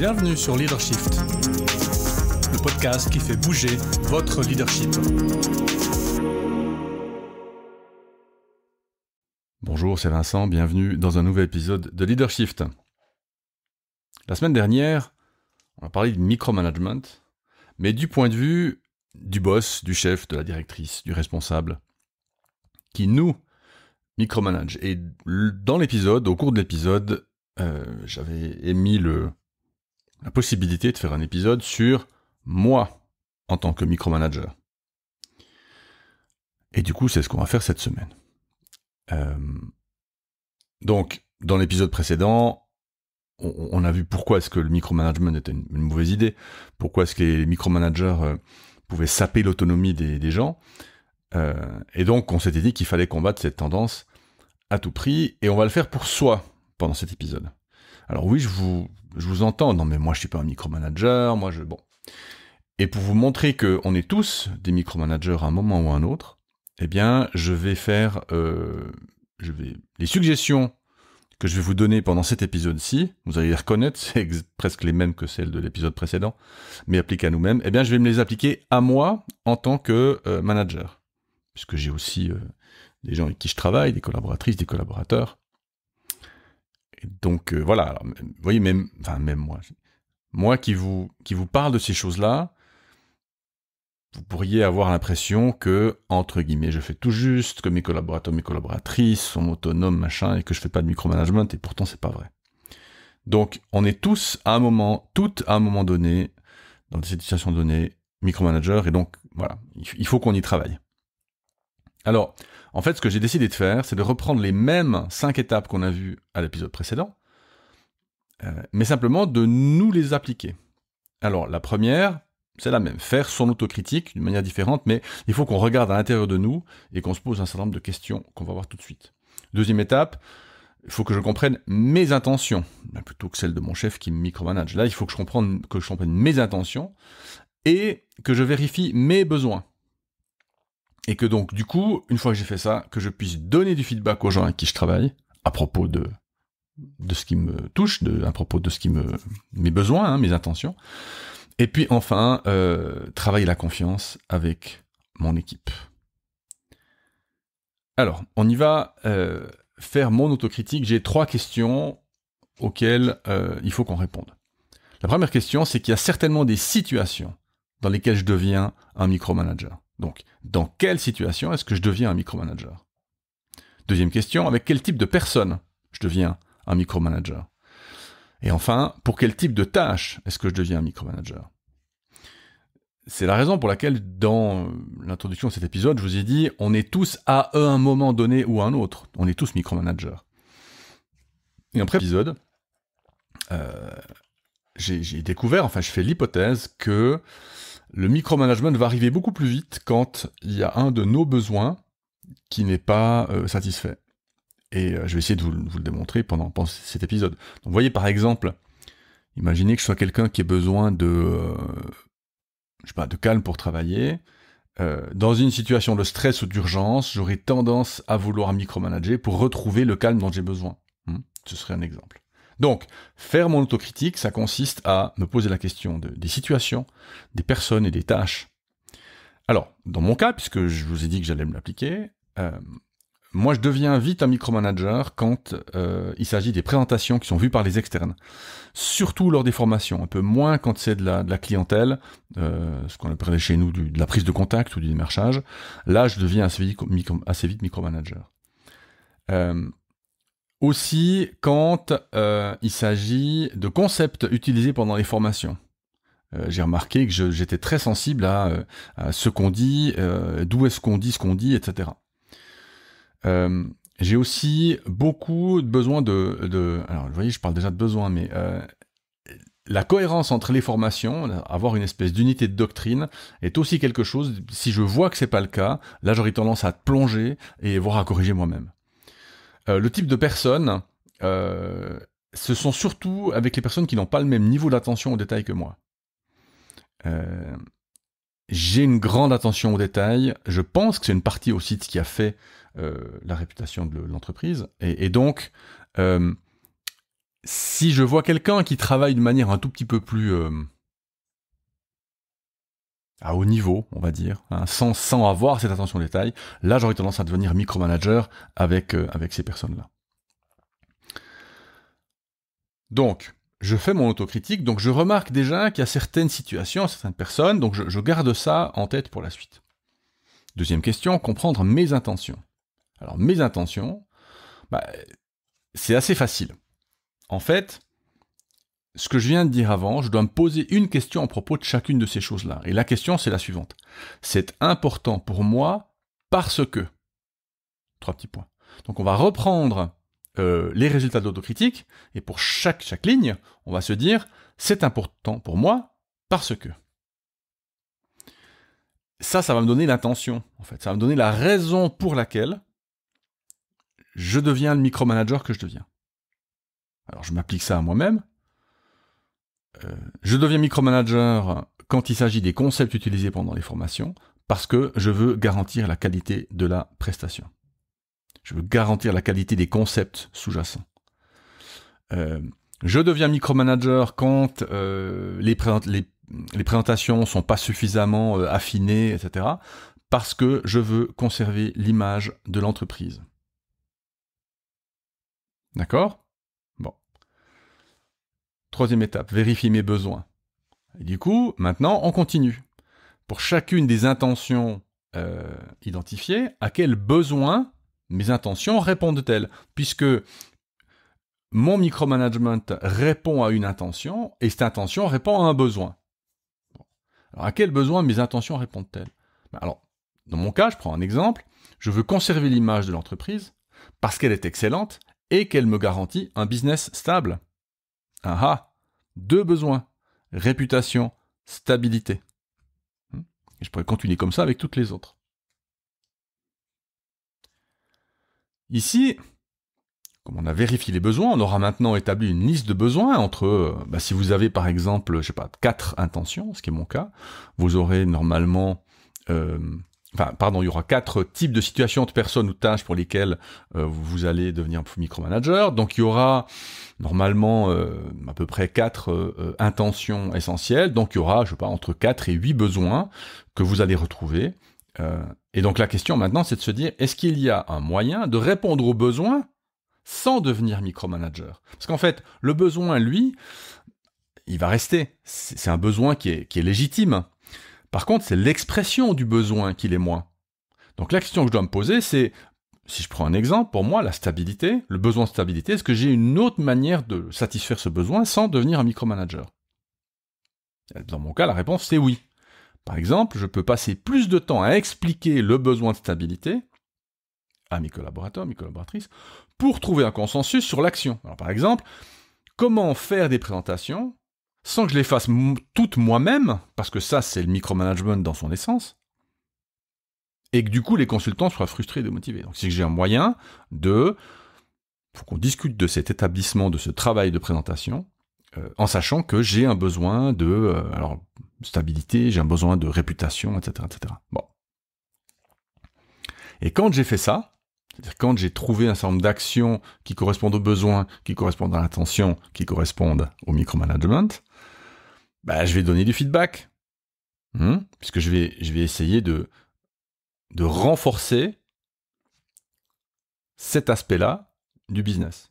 Bienvenue sur Leadership, le podcast qui fait bouger votre leadership. Bonjour, c'est Vincent, bienvenue dans un nouvel épisode de Leadership. La semaine dernière, on a parlé de micromanagement, mais du point de vue du boss, du chef, de la directrice, du responsable, qui nous micromanage. Et dans l'épisode, au cours de l'épisode, euh, j'avais émis le, la possibilité de faire un épisode sur moi en tant que micromanager. Et du coup, c'est ce qu'on va faire cette semaine. Euh, donc, dans l'épisode précédent, on, a vu pourquoi est-ce que le micromanagement était une, mauvaise idée, pourquoi est-ce que les, micromanagers euh, pouvaient saper l'autonomie des, gens. Euh, et donc, on s'était dit qu'il fallait combattre cette tendance à tout prix, et on va le faire pour soi pendant cet épisode. Alors oui, je vous, vous entends. Non, mais moi, je suis pas un micromanager. Moi, je bon. Et pour vous montrer que on est tous des micromanagers à un moment ou à un autre, eh bien, je vais faire, euh, je vais les suggestions que je vais vous donner pendant cet épisode-ci, vous allez les reconnaître, c'est presque les mêmes que celles de l'épisode précédent, mais appliquées à nous-mêmes, eh bien je vais me les appliquer à moi en tant que euh, manager. Puisque j'ai aussi euh, des gens avec qui je travaille, des collaboratrices, des collaborateurs, donc euh, voilà, vous voyez, même, même moi, moi qui vous, qui vous parle de ces choses-là, vous pourriez avoir l'impression que, entre guillemets, je fais tout juste, que mes collaborateurs, mes collaboratrices sont autonomes, machin, et que je fais pas de micromanagement, et pourtant c'est pas vrai. Donc, on est tous à un moment, toutes à un moment donné, dans des situations données, micromanager, et donc, voilà, il faut qu'on y travaille. Alors, en fait, ce que j'ai décidé de faire, c'est de reprendre les mêmes cinq étapes qu'on a vues à l'épisode précédent, euh, mais simplement de nous les appliquer. Alors, la première, c'est la même, faire son autocritique d'une manière différente, mais il faut qu'on regarde à l'intérieur de nous et qu'on se pose un certain nombre de questions qu'on va voir tout de suite. Deuxième étape, il faut que je comprenne mes intentions, ben, plutôt que celles de mon chef qui me micromanage. Là, il faut que je comprenne, que je comprenne mes intentions et que je vérifie mes besoins. Et que donc, du coup, une fois que j'ai fait ça, que je puisse donner du feedback aux gens avec qui je travaille, à propos de, de ce qui me touche, de, à propos de ce qui me, mes besoins, hein, mes intentions. Et puis enfin, euh, travailler la confiance avec mon équipe. Alors, on y va euh, faire mon autocritique. J'ai trois questions auxquelles euh, il faut qu'on réponde. La première question, c'est qu'il y a certainement des situations dans lesquelles je deviens un micromanager. Donc, dans quelle situation est-ce que je deviens un micromanager Deuxième question, avec quel type de personne je deviens un micromanager Et enfin, pour quel type de tâche est-ce que je deviens un micromanager c'est la raison pour laquelle, dans l'introduction de cet épisode, je vous ai dit, on est tous à un moment donné ou à un autre. On est tous micromanagers. Et après épisode, euh, j'ai découvert, enfin, je fais l'hypothèse que le micromanagement va arriver beaucoup plus vite quand il y a un de nos besoins qui n'est pas euh, satisfait. Et euh, je vais essayer de vous, le démontrer pendant, cet épisode. Donc, vous voyez, par exemple, imaginez que je sois quelqu'un qui ait besoin de, euh, pas, de calme pour travailler. dans une situation de stress ou d'urgence, j'aurais tendance à vouloir micromanager pour retrouver le calme dont j'ai besoin. Hmm, ce serait un exemple. Donc, faire mon autocritique, ça consiste à me poser la question des situations, des personnes et des tâches. Alors, dans mon cas, puisque je vous ai dit que j'allais me l'appliquer, euh, moi je deviens vite un micromanager quand euh, il s'agit des présentations qui sont vues par les externes. Surtout lors des formations, un peu moins quand c'est de la, de la, clientèle, euh, ce qu'on appelle chez nous de la prise de contact ou du démarchage. Là, je deviens assez vite, micro, assez vite micromanager. Aussi quand euh, il s'agit de concepts utilisés pendant les formations. Euh, j'ai remarqué que j'étais très sensible à, euh, ce qu'on dit, d'où est-ce qu'on dit ce qu'on dit, etc. j'ai aussi beaucoup de besoin de, Alors, vous voyez, je parle déjà de besoin, mais la cohérence entre les formations, avoir une espèce d'unité de doctrine, est aussi quelque chose. Si je vois que c'est pas le cas, là, j'aurais tendance à plonger et voir à corriger moi-même. Euh, le type de personne, euh, ce sont surtout avec les personnes qui n'ont pas le même niveau d'attention aux détails que moi. Euh, j'ai une grande attention aux détails. Je pense que c'est une partie aussi de ce qui a fait la réputation de l'entreprise. Et, donc, si je vois quelqu'un qui travaille de manière un tout petit peu plus à haut niveau, on va dire, hein, sans, avoir cette attention au détail, là j'aurais tendance à devenir micromanager avec, euh, avec ces personnes-là. Donc, je fais mon autocritique, donc je remarque déjà qu'il y a certaines situations, certaines personnes, donc je, garde ça en tête pour la suite. Deuxième question, comprendre mes intentions. Alors mes intentions, bah, c'est assez facile. En fait, ce que je viens de dire avant, je dois me poser une question à propos de chacune de ces choses-là. Et la question, c'est la suivante. C'est important pour moi parce que. Trois petits points. Donc on va reprendre euh, les résultats de l'autocritique, et pour chaque, chaque ligne, on va se dire, c'est important pour moi parce que. Ça, ça va me donner l'intention, en fait. Ça va me donner la raison pour laquelle je deviens le micromanager que je deviens. Alors je m'applique ça à moi-même, euh, je deviens micromanager quand il s'agit des concepts utilisés pendant les formations, parce que je veux garantir la qualité de la prestation. Je veux garantir la qualité des concepts sous-jacents. Euh, je deviens micromanager quand euh, les, présentations ne sont pas suffisamment affinées, etc. Parce que je veux conserver l'image de l'entreprise. D'accord Troisième étape, vérifier mes besoins. du coup, maintenant, on continue. Pour chacune des intentions euh, identifiées, à quel besoin mes intentions répondent-elles Puisque mon micromanagement répond à une intention et cette intention répond à un besoin. Alors, à quel besoin mes intentions répondent-elles ben, Alors, dans mon cas, je prends un exemple. Je veux conserver l'image de l'entreprise parce qu'elle est excellente et qu'elle me garantit un business stable. Ah ah Deux besoins. Réputation, stabilité. Hmm? Et je pourrais continuer comme ça avec toutes les autres. Ici, comme on a vérifié les besoins, on aura maintenant établi une liste de besoins entre, euh, bah, si vous avez par exemple, je sais pas, quatre intentions, ce qui est mon cas, vous aurez normalement euh, Enfin, pardon, il y aura quatre types de situations, de personnes ou de tâches pour lesquelles euh, vous allez devenir micromanager. Donc, il y aura normalement euh, à peu près quatre euh, intentions essentielles. Donc, il y aura, je sais pas, entre quatre et huit besoins que vous allez retrouver. et donc, la question maintenant, c'est de se dire, est-ce qu'il y a un moyen de répondre aux besoins sans devenir micromanager Parce qu'en fait, le besoin, lui, il va rester. C'est un besoin qui est légitime. Par contre, c'est l'expression du besoin qui l'est moins. Donc la question que je dois me poser, c'est, si je prends un exemple, pour moi, la stabilité, le besoin de stabilité, est-ce que j'ai une autre manière de satisfaire ce besoin sans devenir un micromanager Dans mon cas, la réponse, c'est oui. Par exemple, je peux passer plus de temps à expliquer le besoin de stabilité à mes collaborateurs, mes collaboratrices, pour trouver un consensus sur l'action. Alors par exemple, comment faire des présentations sans que je les fasse toutes moi-même, parce que ça, c'est le micromanagement dans son essence, et que du coup, les consultants soient frustrés et démotivés. Donc, si j'ai un moyen de. pour qu'on discute de cet établissement, de ce travail de présentation, euh, en sachant que j'ai un besoin de euh, stabilité, j'ai un besoin de réputation, etc. Bon. Et quand j'ai fait ça, c'est-à-dire quand j'ai trouvé un certain nombre d'actions qui correspondent aux besoins, qui correspondent à l'attention, qui correspondent au micromanagement, bah, je vais donner du feedback. Hmm? Puisque je vais, je vais essayer de, de renforcer cet aspect-là du business.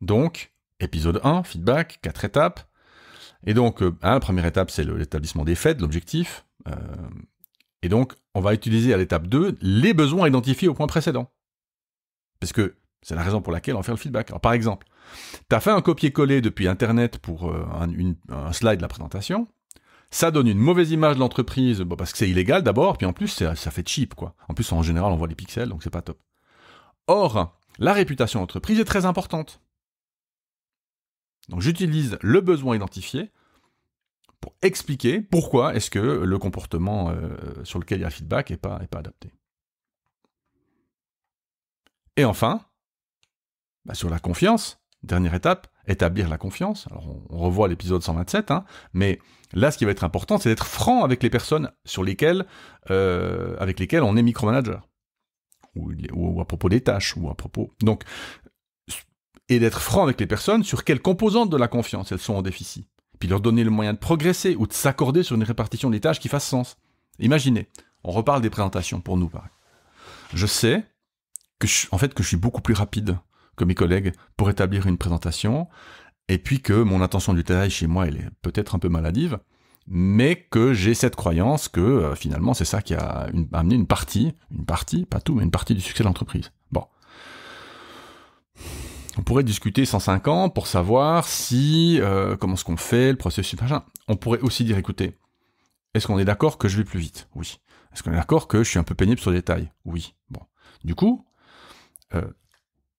Donc, épisode 1, feedback, quatre étapes. Et donc, la euh, hein, première étape, c'est l'établissement des faits, de l'objectif. Euh, et donc, on va utiliser à l'étape 2 les besoins identifiés au point précédent. Parce que c'est la raison pour laquelle on fait le feedback. par exemple, tu as fait un copier-coller depuis Internet pour euh, un, slide de la présentation. Ça donne une mauvaise image de l'entreprise, parce que c'est illégal d'abord, puis en plus, ça, fait cheap, quoi. En plus, en général, on voit les pixels, donc c'est pas top. Or, la réputation d'entreprise est très importante. Donc j'utilise le besoin identifié pour expliquer pourquoi est-ce que le comportement euh, sur lequel il y a feedback n'est pas, est pas adapté. Et enfin, bah, sur la confiance, dernière étape, établir la confiance. Alors on, revoit l'épisode 127, hein, mais là ce qui va être important, c'est d'être franc avec les personnes sur lesquelles, euh, avec lesquelles on est micromanager, ou, ou, à propos des tâches, ou à propos. Donc, et d'être franc avec les personnes sur quelles composantes de la confiance elles sont en déficit. Puis leur donner le moyen de progresser ou de s'accorder sur une répartition des tâches qui fasse sens. Imaginez, on reparle des présentations pour nous, Je sais que en fait que je suis beaucoup plus rapide que mes collègues pour établir une présentation, et puis que mon attention du détail chez moi, elle est peut-être un peu maladive, mais que j'ai cette croyance que euh, finalement c'est ça qui a amené une partie, une partie, pas tout, mais une partie du succès de l'entreprise. Bon. On pourrait discuter 105 ans pour savoir si, euh, comment comment ce qu'on fait, le processus, On pourrait aussi dire, écoutez, est-ce qu'on est, d'accord que je vais plus vite Oui. Est-ce qu'on est, d'accord que je suis un peu pénible sur les détails Oui. Bon. Du coup, euh,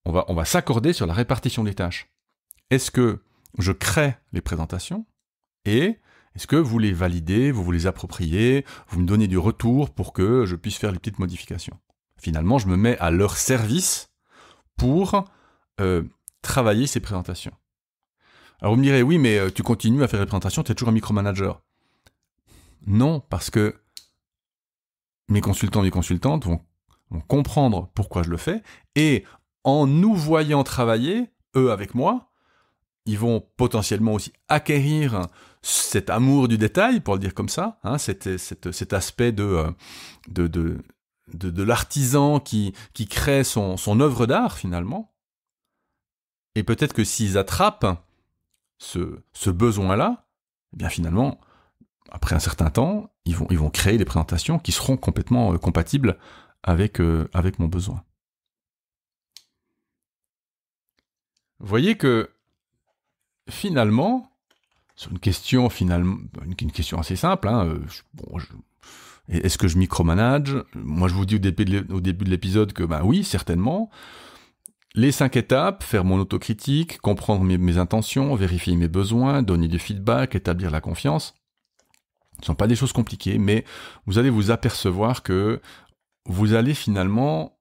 on va, s'accorder sur la répartition des tâches. Est-ce que je crée les présentations et est-ce que vous les validez, vous vous les appropriez, vous me donnez du retour pour que je puisse faire les petites modifications Finalement, je me mets à leur service pour euh, travailler ces présentations. Alors vous me direz, oui, mais euh, tu continues à faire les présentations, tu es toujours un micromanager. Non, parce que mes consultants et mes consultantes vont, vont comprendre pourquoi je le fais et en nous voyant travailler, eux avec moi, ils vont potentiellement aussi acquérir cet amour du détail, pour le dire comme ça, hein, cet, aspect de, euh, l'artisan qui, crée son, œuvre d'art finalement. Et peut-être que s'ils attrapent ce, besoin-là, eh bien finalement, après un certain temps, ils vont, créer des présentations qui seront complètement euh, compatibles euh, avec mon besoin. Vous voyez que finalement, c'est une question finalement, une, question assez simple, hein, euh, est-ce que je micromanage Moi, je vous dis au début de l'épisode que, ben oui, certainement. Les cinq étapes, faire mon autocritique, comprendre mes, intentions, vérifier mes besoins, donner du feedback, établir la confiance, ne sont pas des choses compliquées, mais vous allez vous apercevoir que vous allez finalement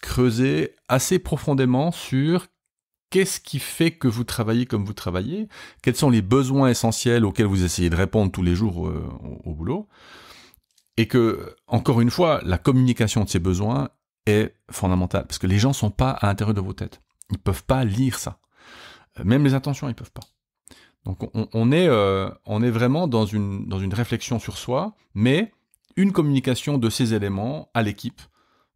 creuser assez profondément sur qu'est-ce qui fait que vous travaillez comme vous travaillez, quels sont les besoins essentiels auxquels vous essayez de répondre tous les jours euh, au, boulot, et que, encore une fois, la communication de ces besoins est fondamentale, parce que les gens ne sont pas à l'intérieur de vos têtes. Ils ne peuvent pas lire ça. Euh, même les intentions, ils ne peuvent pas. Donc on, est, euh, on est vraiment dans une, dans une réflexion sur soi, mais une communication de ces éléments à l'équipe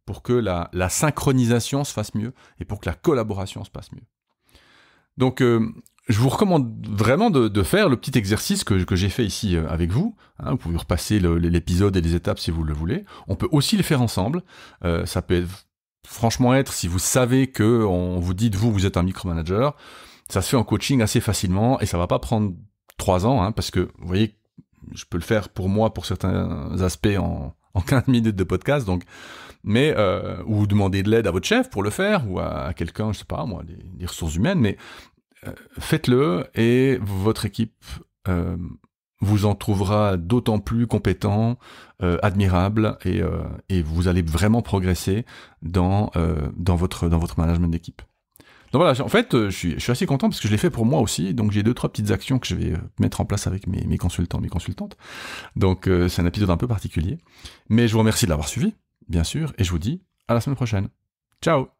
pour que la, synchronisation se fasse mieux et pour que la collaboration se passe mieux. Donc, euh, je vous recommande vraiment de, faire le petit exercice que, j'ai fait ici euh, avec vous. Hein. vous pouvez repasser l'épisode et les étapes si vous le voulez. On peut aussi les faire ensemble. Euh, ça peut franchement être, si vous savez que on vous dit de vous, vous êtes un micromanager, ça se fait en coaching assez facilement et ça ne va pas prendre trois ans, hein, parce que vous voyez, je peux le faire pour moi pour certains aspects en, en 15 minutes de podcast. Donc, mais euh, ou demander de l'aide à votre chef pour le faire, ou à quelqu'un, je sais pas moi, des, ressources humaines, mais euh, faites-le et votre équipe euh, vous en trouvera d'autant plus compétent, euh, admirable, et, et, vous allez vraiment progresser dans, dans, votre, dans votre management d'équipe. Donc voilà, en fait, je suis, je suis, assez content parce que je l'ai fait pour moi aussi. Donc j'ai deux, trois petites actions que je vais mettre en place avec mes, mes consultants, mes consultantes. Donc c'est un épisode un peu particulier. Mais je vous remercie de l'avoir suivi bien sûr, et je vous dis à la semaine prochaine. Ciao